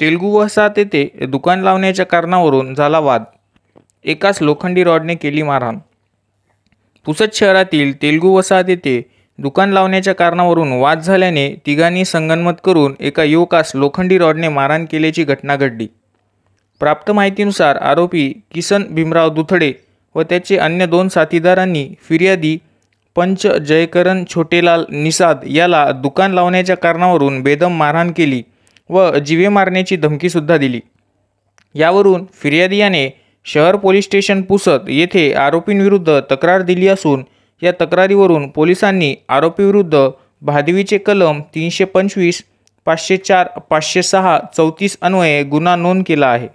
तेलुगू वसाहत येथे दुकान लावण्याच्या कारणावरून झाला वाद एकाच लोखंडी रॉडने केली मारहाण पुसद शहरातील तेलुगू वसाहत येथे दुकान लावण्याच्या कारणावरून वाद झाल्याने तिघांनी संगनमत करून एका युवकास लोखंडी रॉडने मारहाण केल्याची घटना घडली प्राप्त माहितीनुसार आरोपी किसन भीमराव दुथडे व त्याचे अन्य दोन साथीदारांनी फिर्यादी पंच जयकरन छोटेलाल निसाद याला दुकान लावण्याच्या कारणावरून बेदम मारहाण केली व जीवे मारण्याची धमकीसुद्धा दिली यावरून फिर्यादी याने शहर पोलीस स्टेशन पुसत येथे आरोपींविरुद्ध तक्रार दिली असून या तक्रारीवरून पोलिसांनी आरोपीविरुद्ध भादवीचे कलम तीनशे पंचवीस पाचशे चार पाचशे सहा चौतीस अन्वये गुन्हा नोंद केला आहे